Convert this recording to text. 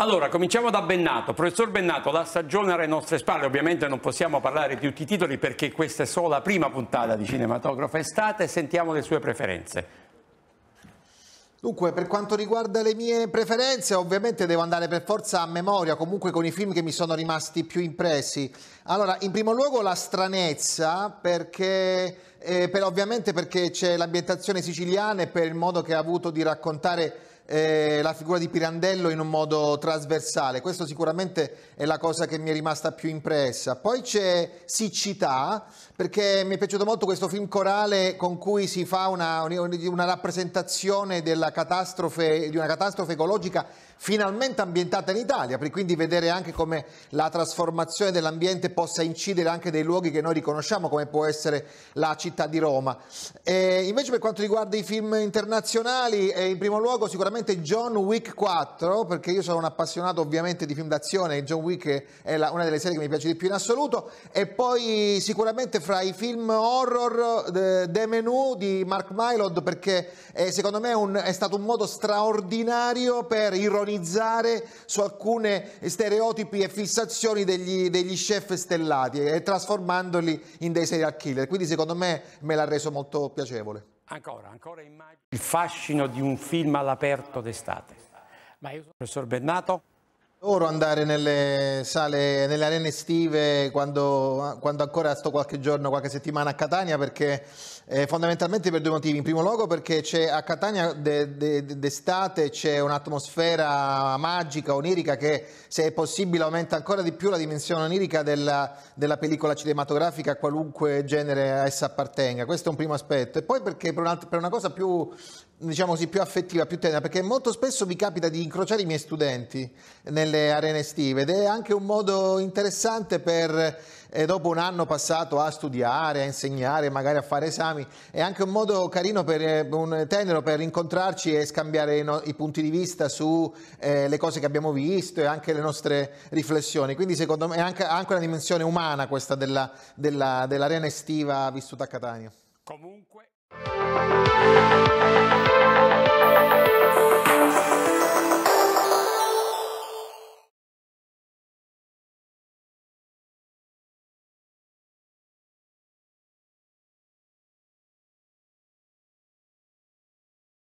Allora, cominciamo da Bennato. Professor Bennato, la stagione alle nostre spalle, ovviamente non possiamo parlare di tutti i titoli perché questa è solo la prima puntata di Cinematografo Estate, sentiamo le sue preferenze. Dunque, per quanto riguarda le mie preferenze, ovviamente devo andare per forza a memoria, comunque con i film che mi sono rimasti più impressi. Allora, in primo luogo la stranezza, perché, eh, per, ovviamente perché c'è l'ambientazione siciliana e per il modo che ha avuto di raccontare eh, la figura di Pirandello in un modo trasversale, questo sicuramente è la cosa che mi è rimasta più impressa. Poi c'è Siccità, perché mi è piaciuto molto questo film corale con cui si fa una, una rappresentazione della catastrofe, di una catastrofe ecologica finalmente ambientata in Italia, per quindi vedere anche come la trasformazione dell'ambiente possa incidere anche nei luoghi che noi riconosciamo, come può essere la città di Roma. E invece per quanto riguarda i film internazionali, eh, in primo luogo sicuramente sicuramente John Wick 4, perché io sono un appassionato ovviamente di film d'azione e John Wick è la, una delle serie che mi piace di più in assoluto, e poi sicuramente fra i film horror de, Menu di Mark Mylod, perché eh, secondo me è, un, è stato un modo straordinario per ironizzare su alcune stereotipi e fissazioni degli, degli chef stellati e trasformandoli in dei serial killer, quindi secondo me me l'ha reso molto piacevole. Ancora, ancora immagino il fascino di un film all'aperto d'estate. Ma io sono professor Bennato, loro andare nelle sale, nelle arene estive quando, quando, ancora sto qualche giorno, qualche settimana a Catania perché eh, fondamentalmente per due motivi. In primo luogo perché a Catania d'estate de, de, c'è un'atmosfera magica, onirica che se è possibile aumenta ancora di più la dimensione onirica della, della pellicola cinematografica a qualunque genere a essa appartenga. Questo è un primo aspetto. E poi perché per, un altro, per una cosa più diciamo così, più affettiva, più tenera, perché molto spesso mi capita di incrociare i miei studenti nelle arene estive ed è anche un modo interessante per, eh, dopo un anno passato a studiare, a insegnare, magari a fare esami, è anche un modo carino, per, eh, un tenero per incontrarci e scambiare no, i punti di vista sulle eh, cose che abbiamo visto e anche le nostre riflessioni. Quindi secondo me è anche, anche una dimensione umana questa della, della, dell'arena estiva vissuta a Catania. Comunque...